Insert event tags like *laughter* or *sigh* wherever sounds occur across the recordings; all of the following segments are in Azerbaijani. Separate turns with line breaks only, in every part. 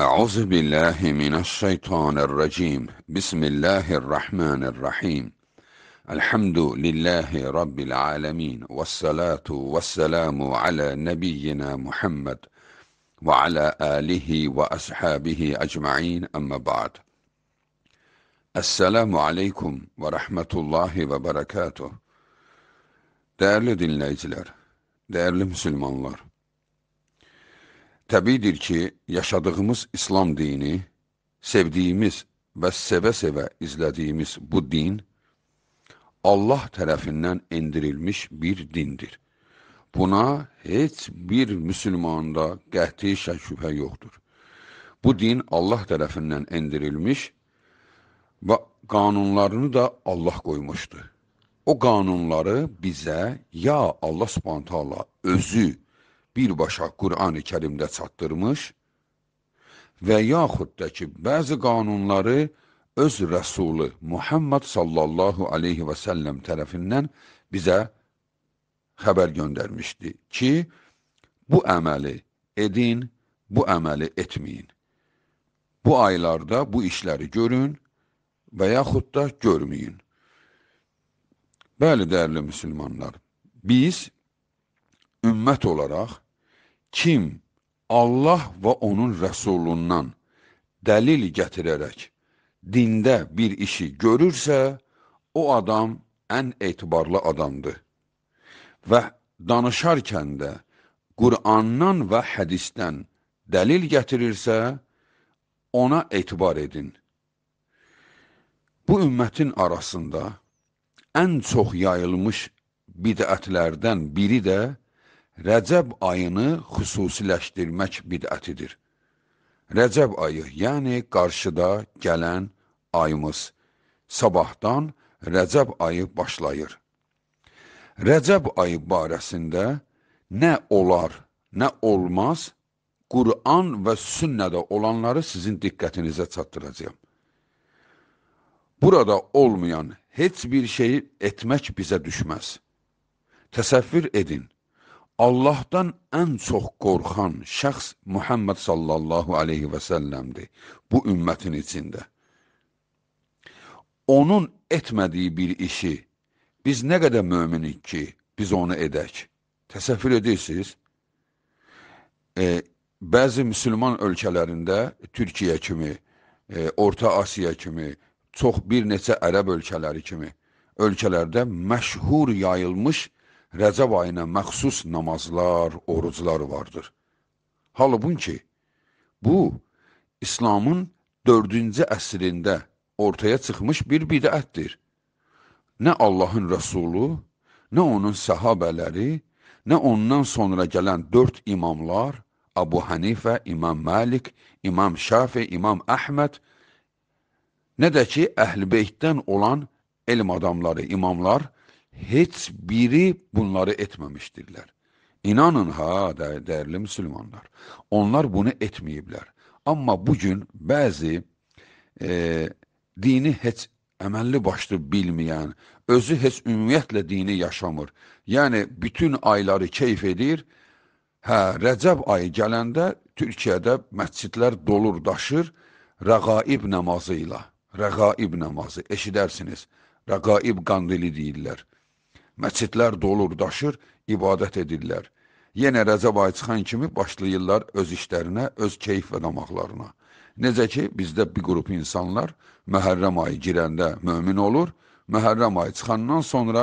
أعوذ بالله من الشيطان الرجيم بسم الله الرحمن الرحيم الحمد لله رب العالمين والصلاة والسلام على نبينا محمد وعلى آله وأصحابه أجمعين أما بعد عليكم ورحمة الله وبركاته ve Berekatuh. Değerli دارل değerli Müslümanlar, Təbiidir ki, yaşadığımız İslam dini, sevdiyimiz və sevə-sevə izlədiyimiz bu din, Allah tərəfindən endirilmiş bir dindir. Buna heç bir müsəlmanda qəti şəkübhə yoxdur. Bu din Allah tərəfindən endirilmiş və qanunlarını da Allah qoymuşdur. O qanunları bizə ya Allah subhanətə Allah özü, birbaşa Qur'an-ı Kərimdə çatdırmış və yaxud da ki, bəzi qanunları öz rəsulu Muhammed sallallahu aleyhi və səlləm tərəfindən bizə xəbər göndərmişdi ki, bu əməli edin, bu əməli etməyin. Bu aylarda bu işləri görün və yaxud da görməyin. Bəli, dəyərli müsəlmanlar, biz ümmət olaraq Kim Allah və onun rəsulundan dəlil gətirərək dində bir işi görürsə, o adam ən etibarlı adamdır. Və danışarkən də Qur'andan və hədisdən dəlil gətirirsə, ona etibar edin. Bu ümmətin arasında ən çox yayılmış bidətlərdən biri də Rəcəb ayını xüsusiləşdirmək bidətidir. Rəcəb ayı, yəni qarşıda gələn ayımız. Sabahdan Rəcəb ayı başlayır. Rəcəb ayı barəsində nə olar, nə olmaz, Qur'an və sünnədə olanları sizin diqqətinizə çatdıracağım. Burada olmayan heç bir şeyi etmək bizə düşməz. Təsəvvür edin. Allahdan ən çox qorxan şəxs Muhammed sallallahu aleyhi və səlləmdir bu ümmətin içində. Onun etmədiyi bir işi biz nə qədər möminik ki, biz onu edək. Təsəvvür edirsiniz? E, bəzi müsəlman ölkələrində, Türkiyə kimi, e, Orta Asiya kimi, çox bir neçə ərəb ölkələri kimi ölkələrdə məşhur yayılmış Rəcəb ayına məxsus namazlar, oruclar vardır. Halbun ki, bu, İslamın dördüncü əsrində ortaya çıxmış bir bidətdir. Nə Allahın Rəsulu, nə onun səhabələri, nə ondan sonra gələn dörd imamlar, Abu Hanifə, İmam Malik, İmam Şafi, İmam Əhməd, nə də ki, əhl-beytdən olan elm adamları, imamlar heç biri bunları etməmişdirlər. İnanın ha, dəyərli müsəlmanlar, onlar bunu etməyiblər. Amma bu gün bəzi e, dini heç əməlli başlı bilməyən, özü heç ümumiyyətlə dini yaşamır. Yəni bütün ayları keyf edir. Hə, Rəcəb ayı gələndə Türkiyədə məscidlər dolur, daşır rəqaib namazı ilə. Rəqaib namazı eşidərsiniz. Rəqaib qandili deyirlər. Məscidlər dolur, daşır, ibadət edirlər. Yenə Rəcəb ayı çıxan kimi başlayırlar öz işlərinə, öz keyif və damaqlarına. Necə ki, bizdə bir qrup insanlar məhərrəm ayı girəndə mömin olur, məhərrəm ayı çıxandan sonra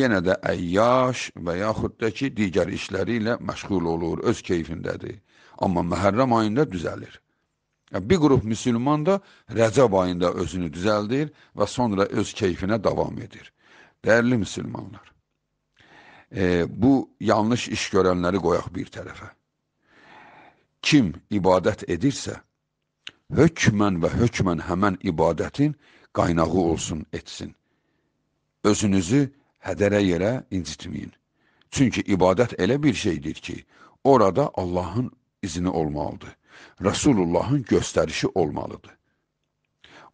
yenə də əyyaş və yaxud da ki, digər işləri ilə məşğul olur, öz keyfindədir. Amma məhərrəm ayında düzəlir. Bir qrup müsəlman da Rəcəb ayında özünü düzəldir və sonra öz keyfinə davam edir. Değerli Müslümanlar, e, bu yanlış iş görenleri qoyaq bir tərəfə. Kim ibadət edirsə, hökmən və hökmən həmən ibadətin qaynağı olsun, etsin. Özünüzü hədərə yerə incitməyin. Çünki ibadət elə bir şeydir ki, orada Allahın izni olmalıdır. Resulullahın göstərişi olmalıdır.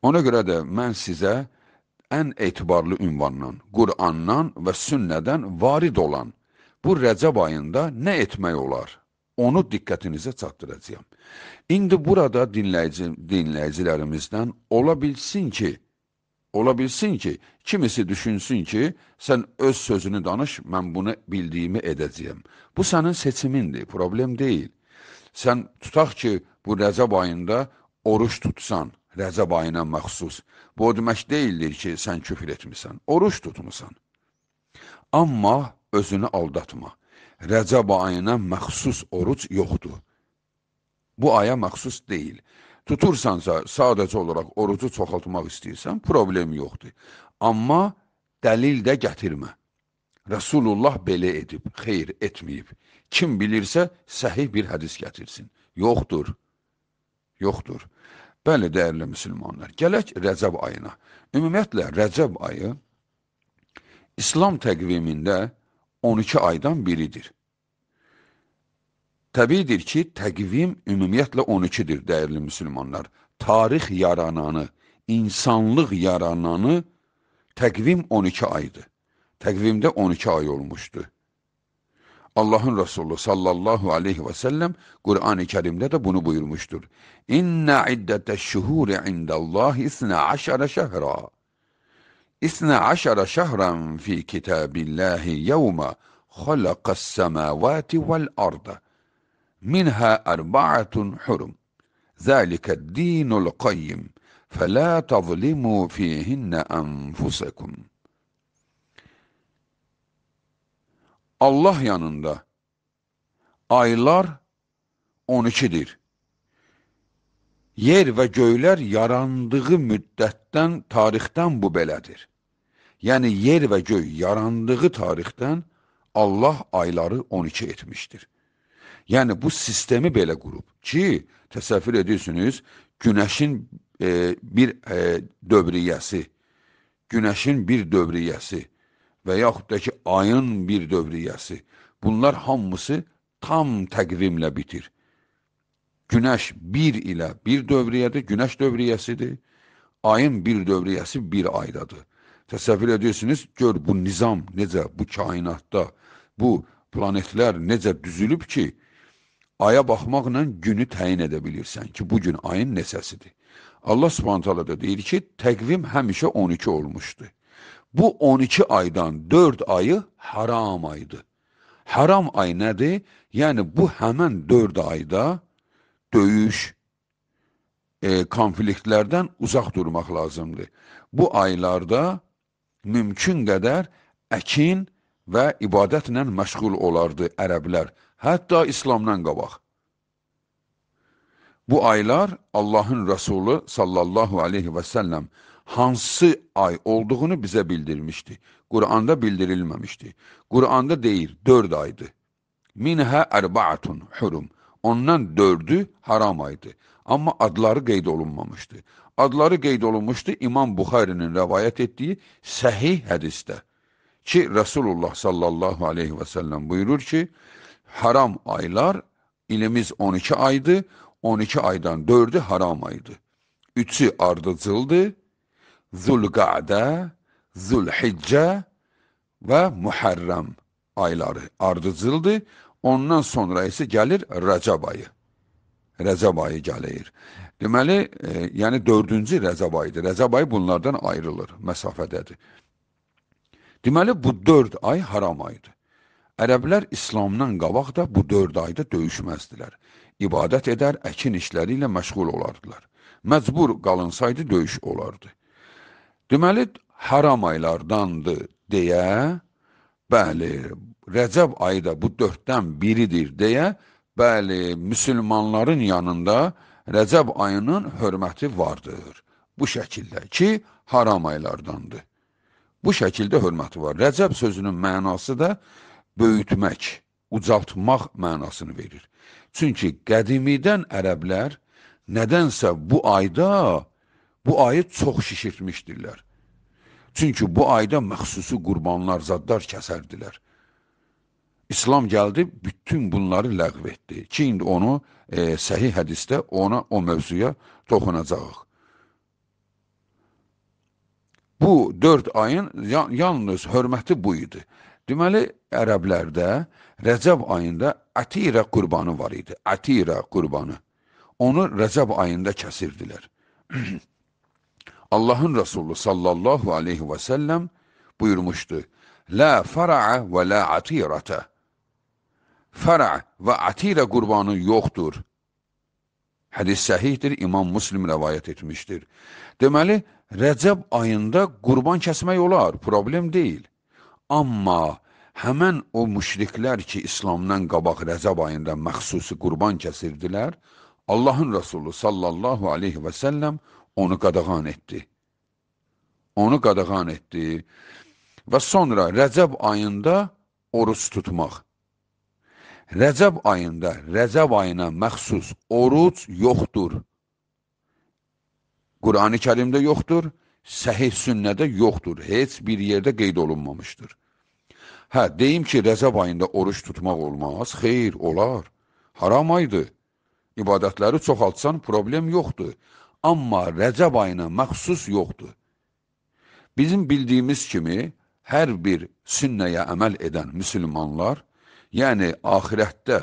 Ona görə də mən sizə ən etibarlı ünvandan, Qur'andan və sünnədən varid olan bu Rəcəb ayında nə etmək olar? Onu diqqətinizə çatdıracağam. İndi burada dinləyici, dinləyicilərimizdən ola bilsin ki, ola bilsin ki, kimisi düşünsün ki, sən öz sözünü danış, mən bunu bildiyimi edəcəyəm. Bu sənin seçimindir, problem deyil. Sən tutaq ki, bu Rəcəb ayında oruç tutsan, Rəcəb ayına məxsus. Bu o demək deyildir ki, sən küfr etmisən, oruç tutmusan. Amma özünü aldatma. Rəcəb ayına məxsus oruc yoxdur. Bu aya məxsus deyil. Tutursansa, sadəcə olaraq orucu çoxaltmaq istəyirsən, problem yoxdur. Amma dəlil də gətirmə. Rəsulullah belə edib, xeyr etməyib. Kim bilirsə, səhih bir hədis gətirsin. Yoxdur. Yoxdur. Bəli, dəyərli müsəlmanlar, gələk Rəcəb ayına. Ümumiyyətlə, Rəcəb ayı İslam təqvimində 12 aydan biridir. Təbiidir ki, təqvim ümumiyyətlə 12-dir, dəyərli müsəlmanlar. Tarix yarananı, insanlıq yarananı təqvim 12 aydır. Təqvimdə 12 ay olmuşdu. Allah'ın Resulü sallallahu aleyhi ve sellem Kur'an-ı Kerim'de de bunu buyurmuştur. İnne iddete şuhuri indallahi isne aşara şehra. İsne aşara şehran fi kitabillahi yevme halakas semavati vel arda. Minha erba'atun hurum. Zalike dinul kayyim. Fela tazlimu fihinne enfusekum.'' Allah yanında aylar 12-dir. Yer və göylər yarandığı müddətdən, tarixdən bu belədir. Yəni, yer və göy yarandığı tarixdən Allah ayları 12 etmişdir. Yəni, bu sistemi belə qurub ki, təsəvvür edirsiniz, günəşin e, bir e, dövriyəsi, günəşin bir dövriyəsi, və yaxud da ki, ayın bir dövriyyəsi. Bunlar hamısı tam təqvimlə bitir. Günəş bir ilə bir dövriyyədir, günəş dövriyyəsidir. Ayın bir dövriyyəsi bir aydadır. Təsəvvür edirsiniz, gör bu nizam necə bu kainatda, bu planetlər necə düzülüb ki, aya baxmaqla günü təyin edə bilirsən ki, bu gün ayın neçəsidir. Allah Subhanahu taala da deyir ki, təqvim həmişə 12 olmuşdu. Bu 12 aydan 4 ayı haram aydır. Haram ay nədir? Yəni bu həmən 4 ayda döyüş, e, konfliktlərdən uzaq durmaq lazımdır. Bu aylarda mümkün qədər əkin və ibadətlə məşğul olardı ərəblər, hətta İslamdan qabaq. Bu aylar Allahın Rəsulu sallallahu aleyhi və səlləm hansı ay olduğunu bize bildirmişti. Kur'an'da bildirilmemişti. Kur'an'da değil, dört aydı. Minha erbaatun hurum. Ondan dördü haram aydı. Ama adları qeyd olunmamışdı. Adları qeyd olunmuşdu İmam Buxarinin rəvayət etdiyi səhih hədisdə. Ki, Resulullah sallallahu aleyhi ve sellem buyurur ki, haram aylar, ilimiz 12 aydı, 12 aydan 4'ü haram aydı. 3'ü ardıcıldı, Zulqa'da, Zulhicca və Muharram ayları ardıcıldır. Ondan sonra isə gəlir Rəcəb ayı. Rəcəb ayı gəlir. Deməli, e, yəni 4-cü Rəcəb ayıdır. Rəcəb ayı bunlardan ayrılır, məsafədədir. Deməli, bu 4 ay haram ayıdır. Ərəblər İslamdan qabaq da bu 4 ayda döyüşməzdilər. İbadət edər, əkin işləri ilə məşğul olardılar. Məcbur qalınsaydı döyüş olardı. Deməli, haram aylardandır deyə, bəli, Rəcəb ayı da bu dörddən biridir deyə, bəli, müsəlmanların yanında Rəcəb ayının hörməti vardır. Bu şəkildə ki, haram aylardandır. Bu şəkildə hörməti var. Rəcəb sözünün mənası da böyütmək, ucaltmaq mənasını verir. Çünki qədimidən ərəblər nədənsə bu ayda Bu ayı çox şişirtmişdirlər. Çünki bu ayda məxsusi qurbanlar, zadlar kəsərdilər. İslam gəldi, bütün bunları ləğv etdi ki, indi onu e, səhih hədisdə ona, o mövzuya toxunacağıq. Bu dörd ayın yalnız hörməti bu idi. Deməli, ərəblərdə Rəcəb ayında ətirə qurbanı var idi, ətirə qurbanı. Onu Rəcəb ayında kəsirdilər. *clears throat* Allah'ın Resulü sallallahu aleyhi ve sellem buyurmuştu. La fara'a ve la atirata. Fara ve atire kurbanı yoktur. Hadis səhihdir, İmam Müslim rəvayət etmişdir. Deməli, Rəcəb ayında qurban kəsmək olar, problem deyil. Amma həmən o müşriklər ki, İslamdan qabaq Rəcəb ayında məxsusi qurban kəsirdilər, Allahın Rəsulü sallallahu aleyhi və səlləm onu qadağan etdi. Onu qadağan etdi və sonra Rəcəb ayında oruç tutmaq. Rəcəb ayında, Rəcəb ayına məxsus oruc yoxdur. Qurani kərimdə yoxdur, səhih sünnədə yoxdur, heç bir yerdə qeyd olunmamışdır. Hə, deyim ki, Rəcəb ayında oruç tutmaq olmaz, xeyr, olar, haram aydır. İbadətləri çoxaltsan, problem yoxdur. Amma Rəcəb ayına məxsus yoxdur. Bizim bildiyimiz kimi, hər bir sünnəyə əməl edən müsəlmanlar, yəni axirətdə,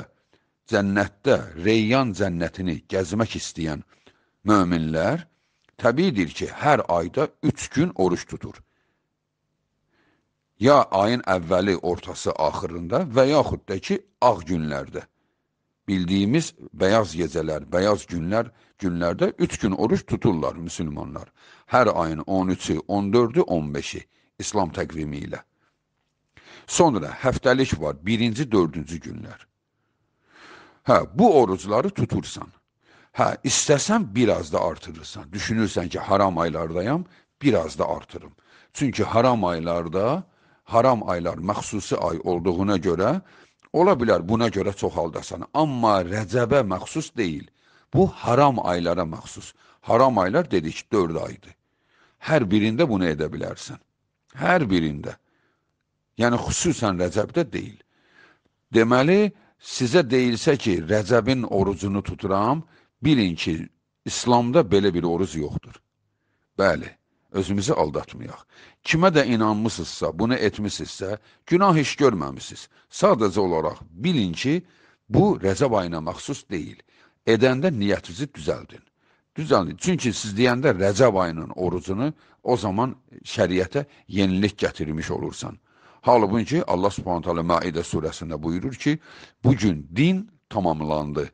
cənnətdə, reyyan cənnətini gəzmək istəyən möminlər, təbiidir ki, hər ayda üç gün oruç tutur. Ya ayın əvvəli, ortası, axırında və yaxud da ki, ağ günlərdə. Bildiyimiz bəyaz gecələr, bəyaz günlər günlərdə 3 gün oruç tuturlar müsəlmanlar. Hər ayın 13-ü, 14-ü, 15-i İslam təqvimi ilə. Sonra həftəlik var, 1-ci, 4-cü günlər. Hə, bu orucları tutursan. Hə, istəsən biraz da artırırsan. Düşünürsən ki, haram aylardayam, biraz da artırım. Çünki haram aylarda, haram aylar məxsusi ay olduğuna görə, ola bilər buna görə çoxaldasan. Amma Rəcəbə məxsus deyil. Bu haram aylara məxsus. Haram aylar dedik 4 aydır. Hər birində bunu edə bilərsən. Hər birində. Yəni xüsusən Rəcəbdə deyil. Deməli, sizə deyilsə ki, Rəcəbin orucunu tuturam, bilin ki, İslamda belə bir oruz yoxdur. Bəli, özümüzü aldatmayaq. Kimə də inanmısınızsa, bunu etmisinizsə, günah iş görməmisiniz. Sadəcə olaraq bilin ki, bu Rəcəb ayına məxsus deyil edəndə niyyətinizi düzəldin. Düzəldin. Çünki siz deyəndə Rəcəb ayının orucunu o zaman şəriətə yenilik gətirmiş olursan. Halbuki Allah Subhanahu taala Maide surəsində buyurur ki, bu gün din tamamlandı.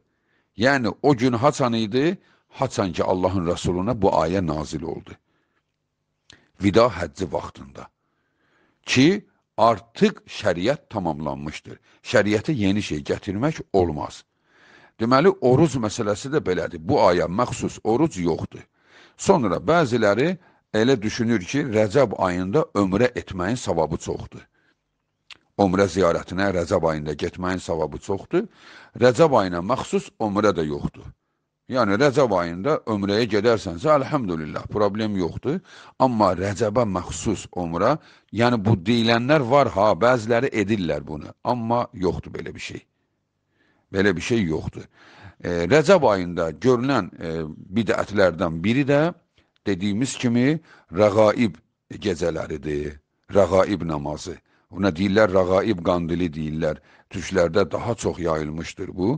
Yəni o gün haçan idi, haçan ki Allahın Rəsuluna bu ayə nazil oldu. Vida həcci vaxtında ki, artıq şəriət tamamlanmışdır. Şəriətə yeni şey gətirmək olmaz. Deməli, oruz məsələsi də belədir. Bu aya məxsus oruz yoxdur. Sonra bəziləri elə düşünür ki, Rəcəb ayında ömrə etməyin savabı çoxdur. Ömrə ziyarətinə Rəcəb ayında getməyin savabı çoxdur. Rəcəb ayına məxsus ömrə də yoxdur. Yəni, Rəcəb ayında ömrəyə gedərsənsə, əlhəmdülillah, problem yoxdur. Amma Rəcəbə məxsus ömrə, yəni bu deyilənlər var ha, bəziləri edirlər bunu. Amma yoxdur belə bir şey. Belə bir şey yoxdur. E, Rəcəb ayında görülən e, bidətlərdən biri də dediyimiz kimi rəğaib gecələridir. Rəğaib namazı. Buna deyirlər rəğaib qandili deyirlər. Türklərdə daha çox yayılmışdır bu.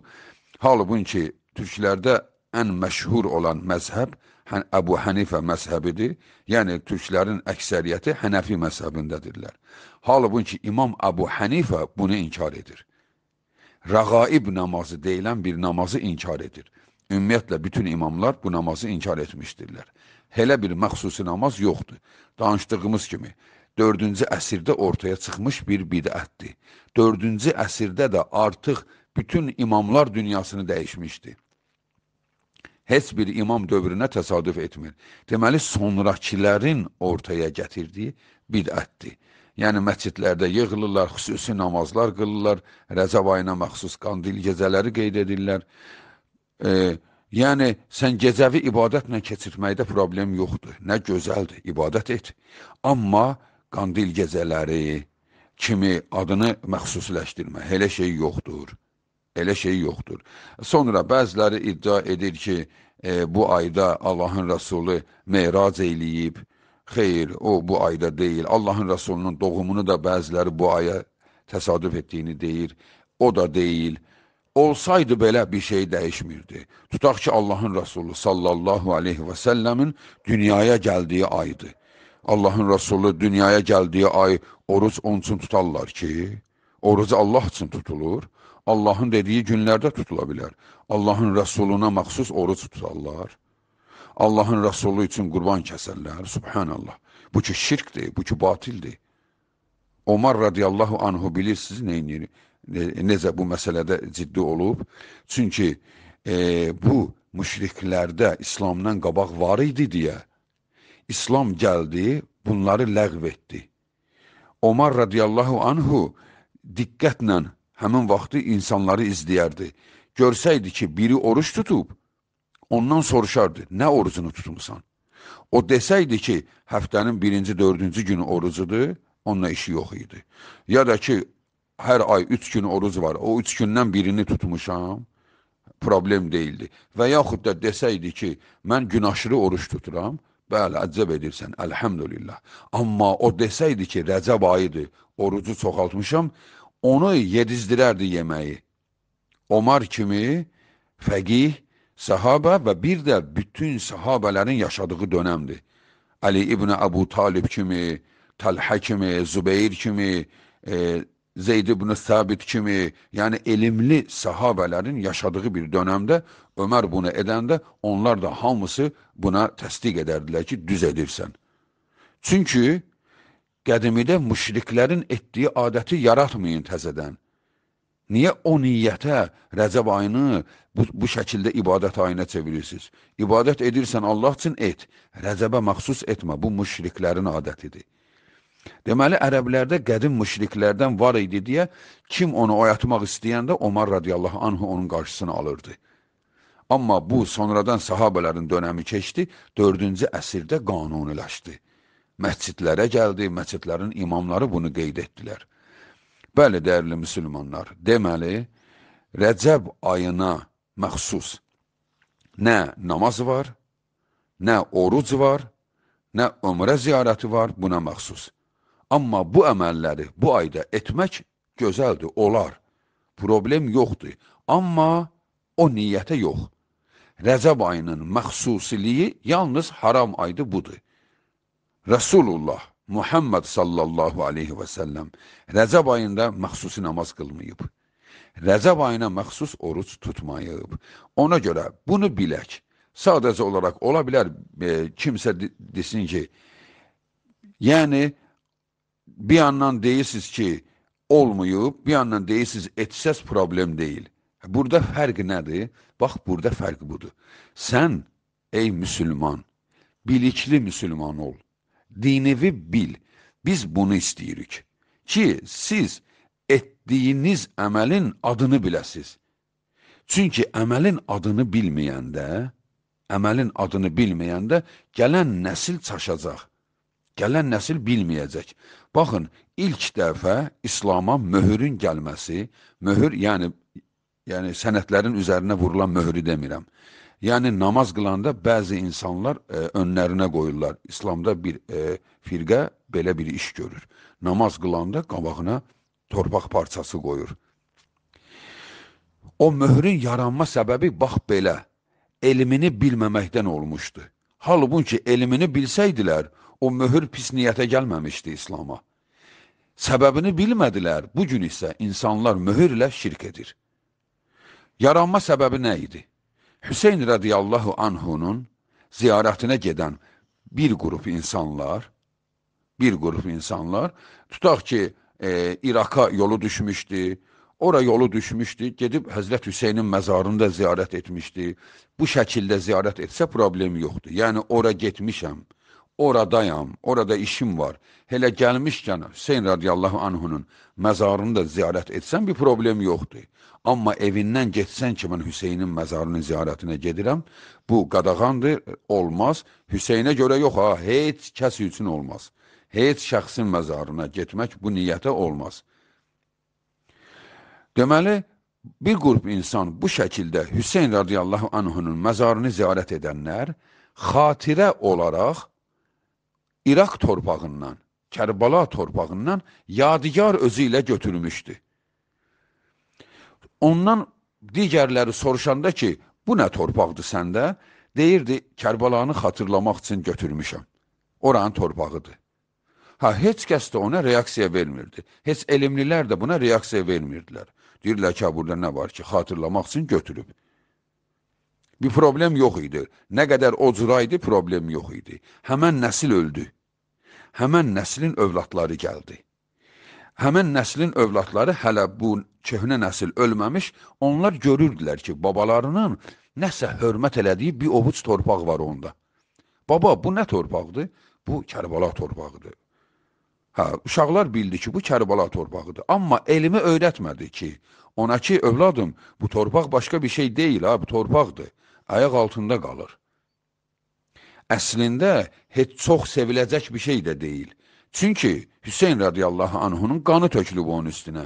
Halbuki türklərdə ən məşhur olan məzhəb Ən Əbu Hənifə məzhəbidir. Yəni türklərin əksəriyyəti Hənəfi məzhəbindədirlər. Halbuki İmam Əbu Hənifə bunu inkar edir rəğaib namazı deyilən bir namazı inkar edir. Ümumiyyətlə, bütün imamlar bu namazı inkar etmişdirlər. Elə bir məxsusi namaz yoxdur. Danışdığımız kimi, 4-cü əsrdə ortaya çıxmış bir bidətdir. 4-cü əsrdə də artıq bütün imamlar dünyasını dəyişmişdi. Heç bir imam dövrünə təsadüf etmir. Deməli, sonrakilərin ortaya gətirdiyi bidətdir yəni məscidlərdə yığılırlar, xüsusi namazlar qılırlar, Rəcəb ayına məxsus qandil gecələri qeyd edirlər. E, yəni, sən gecəvi ibadətlə keçirməkdə problem yoxdur, nə gözəldir, ibadət et. Amma qandil gecələri kimi adını məxsusləşdirmə, elə şey yoxdur. Elə şey yoxdur. Sonra bəziləri iddia edir ki, e, bu ayda Allahın Rəsulu meyrac eləyib, Xeyr, o bu ayda deyil. Allahın Rəsulunun doğumunu da bəziləri bu aya təsadüf etdiyini deyir. O da deyil. Olsaydı belə bir şey dəyişmirdi. Tutaq ki, Allahın Rəsulu sallallahu aleyhi və səlləmin dünyaya gəldiyi aydı. Allahın Rəsulu dünyaya gəldiyi ay oruc onun üçün tutarlar ki, oruc Allah üçün tutulur. Allahın dediyi günlərdə tutula bilər. Allahın Rəsuluna məxsus oruc tutarlar. Allahın Rəsulu üçün qurban kəsənlər, subhanallah. Bu ki şirkdir, bu ki batildir. Omar radiyallahu anhu bilirsiniz neyini, ne, necə bu məsələdə ciddi olub. Çünki e, bu müşriklərdə İslamdan qabaq var idi deyə İslam gəldi, bunları ləğv etdi. Omar radiyallahu anhu diqqətlə həmin vaxtı insanları izləyərdi. Görsəydi ki, biri oruç tutub, ondan soruşardı, nə orucunu tutmusan? O desəydi ki, həftənin birinci, dördüncü günü orucudur, onunla işi yox idi. Ya da ki, hər ay üç gün oruc var, o üç gündən birini tutmuşam, problem deyildi. Və yaxud da desəydi ki, mən günaşırı oruç tuturam, bəli, əcəb edirsən, əlhəmdülillah. Amma o desəydi ki, rəcəb ayıdır, orucu çoxaltmışam, onu yedizdirərdi yeməyi. Omar kimi fəqih Sahaba və bir də bütün sahabələrin yaşadığı dönəmdir. Ali İbni Əbu Talib kimi, Talhə kimi, Zübeyir kimi, e, Zeyd ibn Sabit kimi, yəni elmli sahabələrin yaşadığı bir dönəmdə Ömər bunu edəndə onlar da hamısı buna təsdiq edərdilər ki, düz edirsən. Çünki qədimidə müşriklərin etdiyi adəti yaratmayın təzədən. Niyə o niyyətə Rəcəb ayını bu, bu şəkildə ibadət ayına çevirirsiniz? İbadət edirsən Allah üçün et, Rəcəbə məxsus etmə, bu müşriklərin adətidir. Deməli, ərəblərdə qədim müşriklərdən var idi deyə kim onu oyatmaq istəyəndə Omar radiyallahu anhu onun qarşısını alırdı. Amma bu, sonradan sahabələrin dönəmi keçdi, 4-cü əsrdə qanuniləşdi. Məscidlərə gəldi, məscidlərin imamları bunu qeyd etdilər. Bəli, dəyərli müsəlmanlar, deməli, Rəcəb ayına məxsus nə namaz var, nə oruc var, nə ömrə ziyarəti var buna məxsus. Amma bu əməlləri bu ayda etmək gözəldir, olar. Problem yoxdur. Amma o niyyətə yox. Rəcəb ayının məxsusiliyi yalnız haram aydı budur. Rəsulullah Muhammed sallallahu aleyhi və səlləm Rəcəb ayında məxsusi namaz qılmayıb. Rəcəb ayına məxsus oruç tutmayıb. Ona görə bunu bilək. Sadəcə olaraq ola bilər e, kimsə desin ki, yəni bir yandan deyirsiniz ki, olmayıb, bir yandan deyirsiniz etsəz problem deyil. Burada fərq nədir? Bax, burada fərq budur. Sən, ey müsülman, bilikli müsülman ol dinevi bil. Biz bunu istəyirik ki, siz etdiyiniz əməlin adını biləsiz. Çünki əməlin adını bilməyəndə, əməlin adını bilməyəndə gələn nəsil çaşacaq. Gələn nəsil bilməyəcək. Baxın, ilk dəfə İslama möhürün gəlməsi, möhür yəni yəni sənətlərin üzərinə vurulan möhürü demirəm. Yəni namaz qılanda bəzi insanlar e, önlərinə qoyurlar. İslamda bir e, firqə belə bir iş görür. Namaz qılanda qabağına torpaq parçası qoyur. O möhrün yaranma səbəbi bax belə, elmini bilməməkdən olmuşdu. Halbuki elmini bilsəydilər, o möhür pis niyyətə gəlməmişdi İslama. Səbəbini bilmədilər, bu gün isə insanlar möhürlə şirk edir. Yaranma səbəbi nə idi? Hüseyn radiyallahu anhunun ziyarətinə gedən bir qrup insanlar, bir qrup insanlar, tutaq ki, e, İraka yolu düşmüşdü, ora yolu düşmüşdü, gedib Həzrət Hüseynin məzarını da ziyarət etmişdi. Bu şəkildə ziyarət etsə problem yoxdur. Yəni ora getmişəm, oradayam, orada işim var. Elə gəlmişkən Hüseyn radiyallahu anhunun məzarını da ziyarət etsən bir problem yoxdur. Amma evindən getsən ki, mən Hüseynin məzarının ziyarətinə gedirəm, bu qadağandır, olmaz. Hüseynə görə yox ha, heç kəs üçün olmaz. Heç şəxsin məzarına getmək bu niyyətə olmaz. Deməli, bir qrup insan bu şəkildə Hüseyn radiyallahu anhunun məzarını ziyarət edənlər xatirə olaraq İraq torpağından, Kərbala torpağından yadigar özü ilə götürmüşdü. Ondan digərləri soruşanda ki, bu nə torpaqdır səndə? Deyirdi, Kərbalanı xatırlamaq üçün götürmüşəm. Oranın torpağıdır. Ha, heç kəs də ona reaksiya vermirdi. Heç elmlilər də buna reaksiya vermirdilər. Deyirlər ki, burada nə var ki, xatırlamaq üçün götürüb bir problem yox idi. Nə qədər o cıra idi, problem yox idi. Həmən nəsil öldü. Həmən nəslin övladları gəldi. Həmən nəslin övladları hələ bu köhnə nəsil ölməmiş, onlar görürdülər ki, babalarının nəsə hörmət elədiyi bir ovuc torpaq var onda. Baba, bu nə torpaqdır? Bu Kərbala torpağıdır. Hə, uşaqlar bildi ki, bu Kərbala torpağıdır. Amma elmi öyrətmədi ki, ona ki, övladım, bu torpaq başqa bir şey deyil, ha, bu torpaqdır ayaq altında qalır. Əslində, heç çox seviləcək bir şey də deyil. Çünki Hüseyin radiyallahu anhunun qanı tökülüb onun üstünə.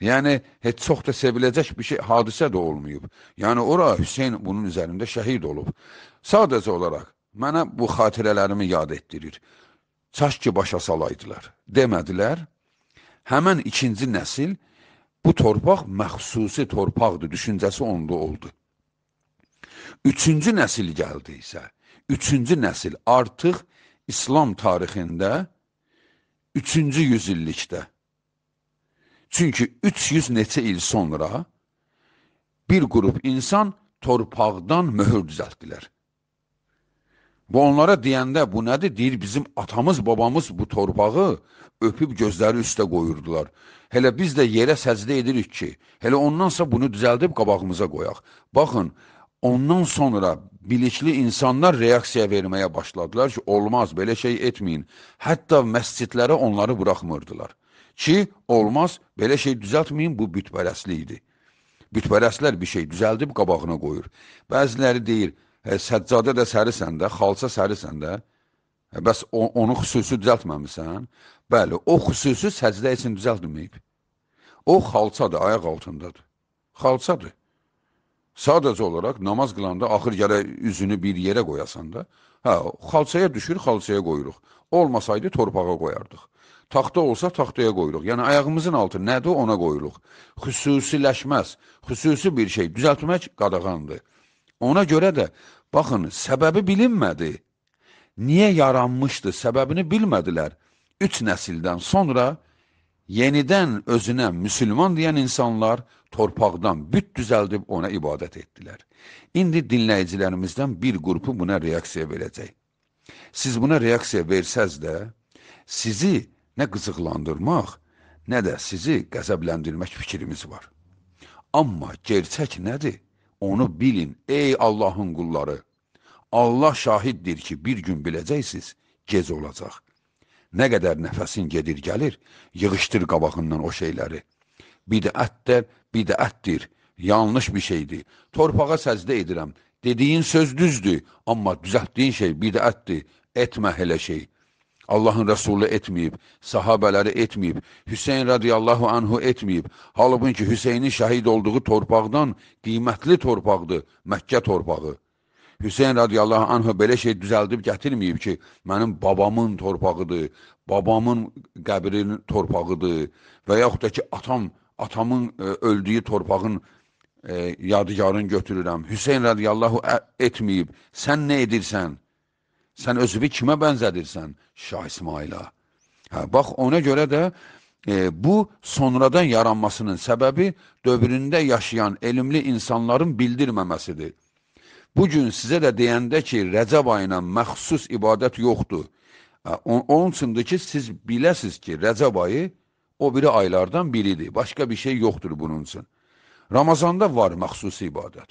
Yəni, heç çox da seviləcək bir şey hadisə də olmayıb. Yəni, ora Hüseyin bunun üzərində şəhid olub. Sadəcə olaraq, mənə bu xatirələrimi yad etdirir. Çaş ki, başa salaydılar. Demədilər, həmən ikinci nəsil bu torpaq məxsusi torpaqdır, düşüncəsi onda oldu. Üçüncü nəsil gəldi isə, üçüncü nəsil artıq İslam tarixində üçüncü yüzillikdə. Çünki 300 neçə il sonra bir qrup insan torpaqdan möhür düzəltdilər. Bu onlara deyəndə bu nədir? Deyir bizim atamız, babamız bu torpağı öpüb gözləri üstə qoyurdular. Hələ biz də yerə səcdə edirik ki, hələ ondansa bunu düzəldib qabağımıza qoyaq. Baxın, Ondan sonra bilikli insanlar reaksiya verməyə başladılar ki, olmaz, belə şey etməyin. Hətta məscidlərə onları buraxmırdılar. Ki, olmaz, belə şey düzəltməyin, bu bütpərəslikdir. Bütpərəslər bir şey düzəldib qabağına qoyur. Bəziləri deyir, e, hə, səccadə də sərisən də, xalça sərisən də, e, hə, bəs o, onu xüsusi düzəltməmisən. Bəli, o xüsusi səcdə üçün düzəltməyib. O xalçadır, ayaq altındadır. Xalçadır. Sadəcə olaraq namaz qılanda axır gərək üzünü bir yerə qoyasan da. Hə, xalçaya düşür, xalçaya qoyuruq. Olmasaydı torpağa qoyardıq. Taxta olsa taxtaya qoyuruq. Yəni ayağımızın altı nədir ona qoyuruq. Xüsusiləşməz. Xüsusi bir şey düzəltmək qadağandır. Ona görə də baxın, səbəbi bilinmədi. Niyə yaranmışdı? Səbəbini bilmədilər. 3 nəsildən sonra yenidən özünə müsəlman deyən insanlar torpaqdan büt düzəldib ona ibadət etdilər. İndi dinləyicilərimizdən bir qrupu buna reaksiya verəcək. Siz buna reaksiya versəz də, sizi nə qızıqlandırmaq, nə də sizi qəzəbləndirmək fikrimiz var. Amma gerçək nədir? Onu bilin, ey Allahın qulları. Allah şahiddir ki, bir gün biləcəksiniz, gec olacaq. Nə qədər nəfəsin gedir gəlir, yığışdır qabağından o şeyləri. Bidət də bidətdir, yanlış bir şeydir. Torpağa səcdə edirəm. Dediyin söz düzdür, amma düzəltdiyin şey bidətdir. Etmə elə şey. Allahın Rəsulü etməyib, sahabələri etməyib, Hüseyn radiyallahu anhu etməyib. Halbuki Hüseynin şəhid olduğu torpaqdan qiymətli torpaqdır, Məkkə torpağı. Hüseyn radiyallahu anhu belə şey düzəldib gətirməyib ki, mənim babamın torpağıdır, babamın qəbrinin torpağıdır və yaxud da ki, atam atamın e, öldüyü torpağın e, yadigarını götürürəm. Hüseyn radiyallahu etməyib. Sən nə edirsən? Sən özünü kimə bənzədirsən? Şah İsmailə. Hə, bax, ona görə də e, bu sonradan yaranmasının səbəbi dövründə yaşayan elmli insanların bildirməməsidir. Bugün sizə də deyəndə ki, Rəcəb ayına məxsus ibadət yoxdur. Hə, onun üçündür ki, siz biləsiz ki, Rəcəb ayı O biri aylardan biridir. Başqa bir şey yoxdur bunun üçün. Ramazanda var məxsusi ibadət.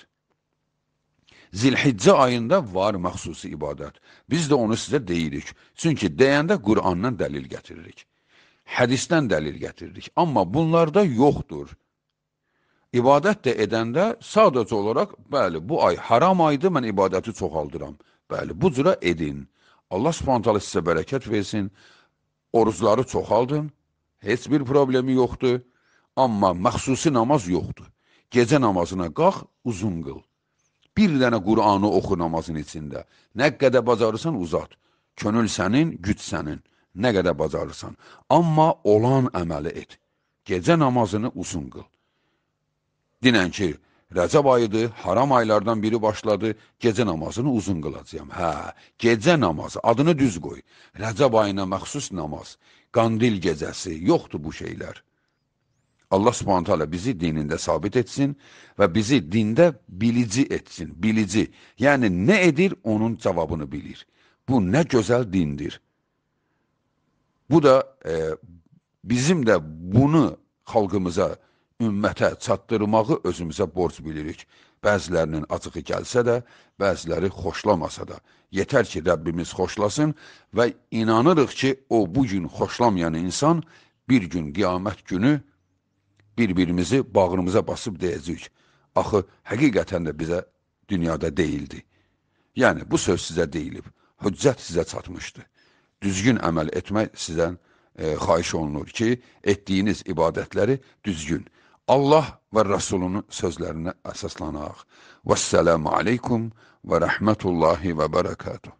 Zilhiccə ayında var məxsusi ibadət. Biz də onu sizə deyirik. Çünki deyəndə Qurandan dəlil gətiririk. Hədisdən dəlil gətiririk. Amma bunlarda yoxdur. İbadət də edəndə sadəcə olaraq, bəli, bu ay haram aydı, mən ibadəti çoxaldıram. Bəli, bu cürə edin. Allah subhanətələ sizə bərəkət versin, oruzları çoxaldın, heç bir problemi yoxdur. Amma məxsusi namaz yoxdur. Gecə namazına qalx, uzun qıl. Bir dənə Qur'anı oxu namazın içində. Nə qədər bacarırsan uzat. Könül sənin, güc sənin. Nə qədər bacarırsan. Amma olan əməli et. Gecə namazını uzun qıl. Dinən ki, Rəcəb ayıdır, haram aylardan biri başladı, gecə namazını uzun qılacağam. Hə, gecə namazı, adını düz qoy. Rəcəb ayına məxsus namaz qandil gecəsi, yoxdur bu şeylər. Allah subhanətə alə bizi dinində sabit etsin və bizi dində bilici etsin, bilici. Yəni, nə edir, onun cavabını bilir. Bu nə gözəl dindir. Bu da e, bizim də bunu xalqımıza, ümmətə çatdırmağı özümüzə borc bilirik. Bəzilərinin acığı gəlsə də, bəziləri xoşlamasa da. Yetər ki, Rəbbimiz xoşlasın və inanırıq ki, o bu gün xoşlamayan insan bir gün qiyamət günü bir-birimizi bağrımıza basıb deyəcəyik. Axı, həqiqətən də bizə dünyada deyildi. Yəni, bu söz sizə deyilib, hüccət sizə çatmışdı. Düzgün əməl etmək sizdən e, xaiş olunur ki, etdiyiniz ibadətləri düzgün, Allah ve Rasulunun sözlərinə əsaslanaq. Vəssalamu aleykum və rəhmətullahi ve bərəkatuhu.